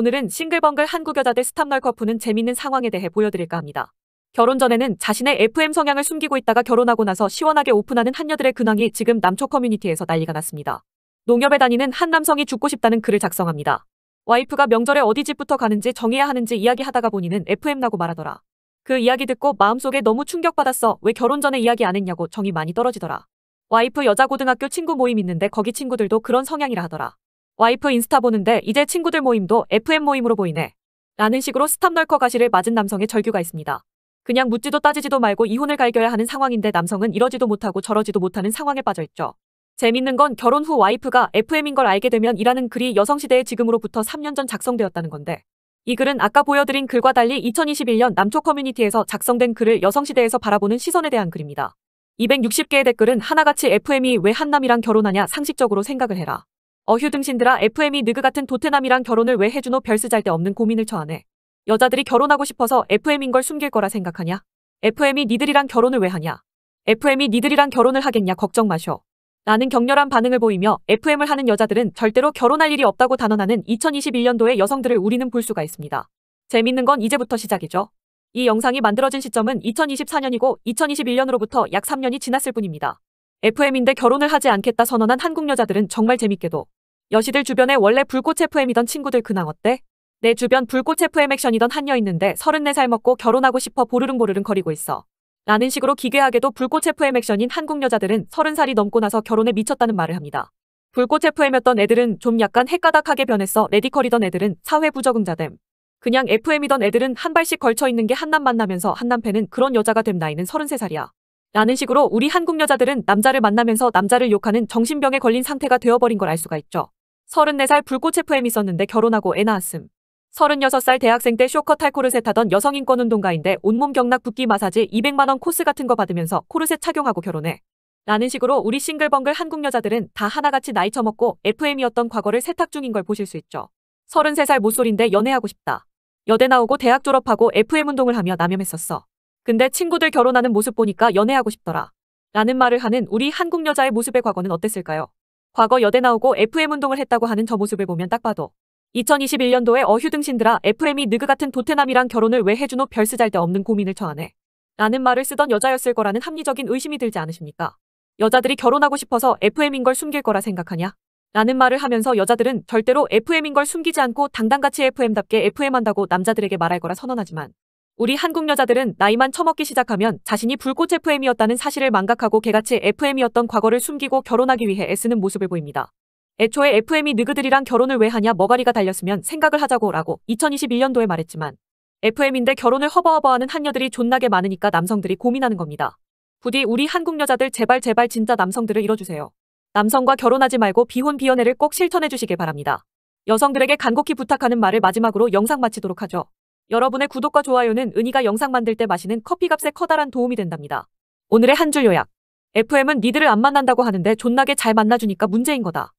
오늘은 싱글벙글 한국여자들 스탑널 커프는 재밌는 상황에 대해 보여드릴까 합니다. 결혼 전에는 자신의 FM 성향을 숨기고 있다가 결혼하고 나서 시원하게 오픈하는 한녀들의 근황이 지금 남초 커뮤니티에서 난리가 났습니다. 농협에 다니는 한 남성이 죽고 싶다는 글을 작성합니다. 와이프가 명절에 어디 집부터 가는지 정해야 하는지 이야기하다가 본인은 FM라고 말하더라. 그 이야기 듣고 마음속에 너무 충격받았어. 왜 결혼 전에 이야기 안 했냐고 정이 많이 떨어지더라. 와이프 여자 고등학교 친구 모임 있는데 거기 친구들도 그런 성향이라 하더라. 와이프 인스타 보는데 이제 친구들 모임도 FM 모임으로 보이네. 라는 식으로 스탑널커 가시를 맞은 남성의 절규가 있습니다. 그냥 묻지도 따지지도 말고 이혼을 갈겨야 하는 상황인데 남성은 이러지도 못하고 저러지도 못하는 상황에 빠져있죠. 재밌는 건 결혼 후 와이프가 FM인 걸 알게 되면 이라는 글이 여성시대의 지금으로부터 3년 전 작성되었다는 건데 이 글은 아까 보여드린 글과 달리 2021년 남초 커뮤니티에서 작성된 글을 여성시대에서 바라보는 시선에 대한 글입니다. 260개의 댓글은 하나같이 FM이 왜 한남이랑 결혼하냐 상식적으로 생각을 해라. 어휴 등신들아 FM이 느그 같은 도태남이랑 결혼을 왜 해주노 별스잘데 없는 고민을 처하네. 여자들이 결혼하고 싶어서 FM인 걸 숨길 거라 생각하냐? FM이 니들이랑 결혼을 왜 하냐? FM이 니들이랑 결혼을 하겠냐 걱정 마셔. 나는 격렬한 반응을 보이며 FM을 하는 여자들은 절대로 결혼할 일이 없다고 단언하는 2021년도의 여성들을 우리는 볼 수가 있습니다. 재밌는 건 이제부터 시작이죠. 이 영상이 만들어진 시점은 2024년이고 2021년으로부터 약 3년이 지났을 뿐입니다. FM인데 결혼을 하지 않겠다 선언한 한국 여자들은 정말 재밌게도 여시들 주변에 원래 불꽃 FM이던 친구들 근황 어때? 내 주변 불꽃 FM 액션이던 한녀 있는데 34살 먹고 결혼하고 싶어 보르릉보르릉 거리고 있어. 라는 식으로 기괴하게도 불꽃 FM 액션인 한국 여자들은 30살이 넘고 나서 결혼에 미쳤다는 말을 합니다. 불꽃 FM이었던 애들은 좀 약간 헷가닥하게 변했어 레디컬이던 애들은 사회 부적응자됨. 그냥 FM이던 애들은 한 발씩 걸쳐있는 게 한남 만나면서 한남패는 그런 여자가 됨 나이는 33살이야. 라는 식으로 우리 한국 여자들은 남자를 만나면서 남자를 욕하는 정신병에 걸린 상태가 되어버린 걸 알 수가 있죠. 34살 불꽃체프엠 있었는데 결혼하고 애 낳았음. 36살 대학생 때 쇼커 탈 코르셋 하던 여성인권운동가인데 온몸 경락 붓기 마사지 200만원 코스 같은 거 받으면서 코르셋 착용하고 결혼해. 라는 식으로 우리 싱글벙글 한국 여자들은 다 하나같이 나이 처먹고 FM이었던 과거를 세탁 중인 걸 보실 수 있죠. 33살 모쏠인데 연애하고 싶다. 여대 나오고 대학 졸업하고 FM 운동을 하며 남염했었어. 근데 친구들 결혼하는 모습 보니까 연애하고 싶더라. 라는 말을 하는 우리 한국 여자의 모습의 과거는 어땠을까요? 과거 여대 나오고 FM 운동을 했다고 하는 저 모습을 보면 딱 봐도 2021년도에 어휴 등신들아 FM이 느그 같은 도태남이랑 결혼을 왜 해주노 별 쓰잘데 없는 고민을 처하네. 라는 말을 쓰던 여자였을 거라는 합리적인 의심이 들지 않으십니까? 여자들이 결혼하고 싶어서 FM인 걸 숨길 거라 생각하냐? 라는 말을 하면서 여자들은 절대로 FM인 걸 숨기지 않고 당당같이 FM답게 FM한다고 남자들에게 말할 거라 선언하지만 우리 한국 여자들은 나이만 처먹기 시작하면 자신이 불꽃 FM이었다는 사실을 망각하고 개같이 FM이었던 과거를 숨기고 결혼하기 위해 애쓰는 모습을 보입니다. 애초에 FM이 느그들이랑 결혼을 왜 하냐 머가리가 달렸으면 생각을 하자고 라고 2021년도에 말했지만 FM인데 결혼을 허버허버하는 한녀들이 존나게 많으니까 남성들이 고민하는 겁니다. 부디 우리 한국 여자들 제발 제발 진짜 남성들을 잃어주세요. 남성과 결혼하지 말고 비혼 비연애를 꼭 실천해 주시길 바랍니다. 여성들에게 간곡히 부탁하는 말을 마지막으로 영상 마치도록 하죠. 여러분의 구독과 좋아요는 은희가 영상 만들 때 마시는 커피값에 커다란 도움이 된답니다. 오늘의 한 줄 요약. FM은 니들을 안 만난다고 하는데 존나게 잘 만나주니까 문제인 거다.